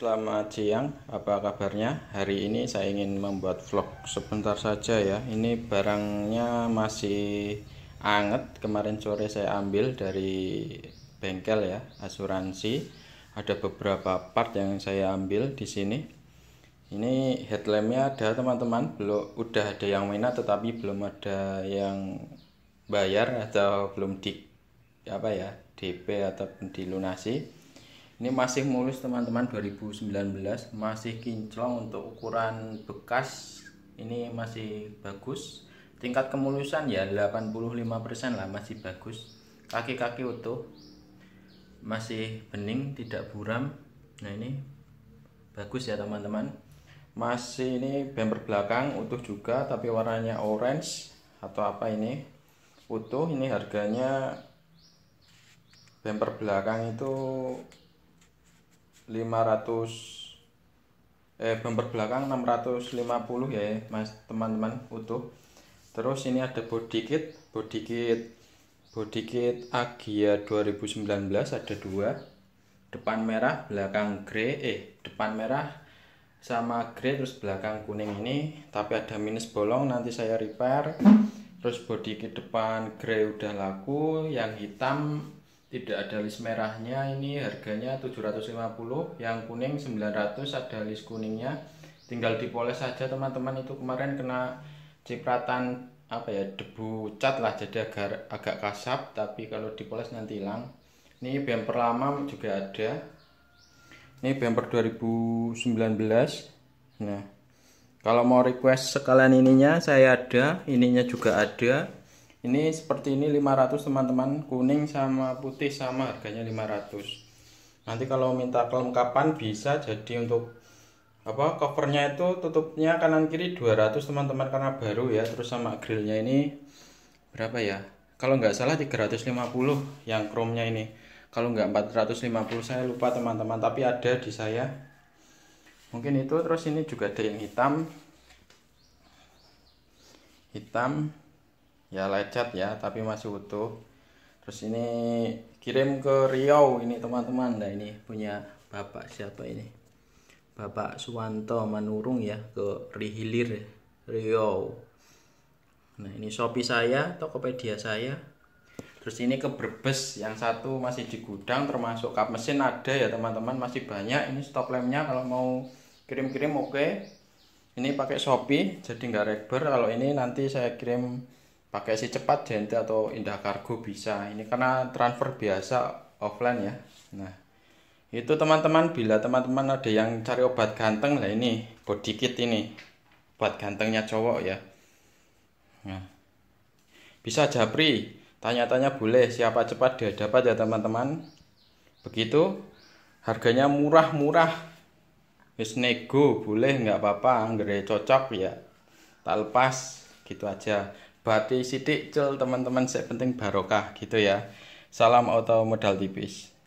selamat siang. Apa kabarnya? Hari ini saya ingin membuat vlog sebentar saja ya. Ini barangnya masih anget. Kemarin sore saya ambil dari bengkel ya, asuransi. Ada beberapa part yang saya ambil di sini. Ini headlampnya ada teman-teman. Belum udah ada yang minat tetapi belum ada yang bayar atau belum di apa ya, DP ataupun dilunasi ini masih mulus teman-teman 2019 masih kinclong untuk ukuran bekas ini masih bagus tingkat kemulusan ya 85% lah masih bagus kaki-kaki utuh masih bening tidak buram nah ini bagus ya teman-teman masih ini bumper belakang utuh juga tapi warnanya orange atau apa ini utuh ini harganya bumper belakang itu 500 eh bumper belakang 650 ya mas teman-teman utuh terus ini ada body kit body kit body kit Agia 2019 ada dua depan merah belakang grey eh depan merah sama grey terus belakang kuning ini tapi ada minus bolong nanti saya repair terus body kit depan grey udah laku yang hitam tidak ada list merahnya ini harganya 750 yang kuning 900 ada list kuningnya tinggal dipoles saja teman-teman itu kemarin kena cipratan apa ya debu cat lah jadi agak agak kasap tapi kalau dipoles nanti hilang ini bumper lama juga ada ini bumper 2019 nah kalau mau request sekalian ininya saya ada ininya juga ada ini seperti ini 500 teman-teman kuning sama putih sama harganya 500 nanti kalau minta kelengkapan bisa jadi untuk apa covernya itu tutupnya kanan kiri 200 teman-teman karena baru ya terus sama grillnya ini berapa ya kalau nggak salah 350 yang chrome-nya ini kalau nggak 450 saya lupa teman-teman tapi ada di saya mungkin itu terus ini juga ada yang hitam hitam ya lecet ya tapi masih utuh terus ini kirim ke Riau ini teman-teman nah ini punya bapak siapa ini bapak Suwanto Manurung ya ke Rihilir Riau nah ini Shopee saya Tokopedia saya terus ini ke Brebes yang satu masih di gudang termasuk kap mesin ada ya teman-teman masih banyak ini stop lemnya kalau mau kirim-kirim oke okay. ini pakai Shopee jadi nggak rekber kalau ini nanti saya kirim pakai si cepat jente atau indah kargo bisa ini karena transfer biasa offline ya nah itu teman-teman bila teman-teman ada yang cari obat ganteng lah ini body kit ini obat gantengnya cowok ya nah bisa japri tanya-tanya boleh siapa cepat dia dapat ya teman-teman begitu harganya murah-murah wis nego boleh nggak apa-apa anggere cocok ya tak lepas gitu aja Bati sidik cel teman-teman saya penting barokah gitu ya. Salam atau modal tipis.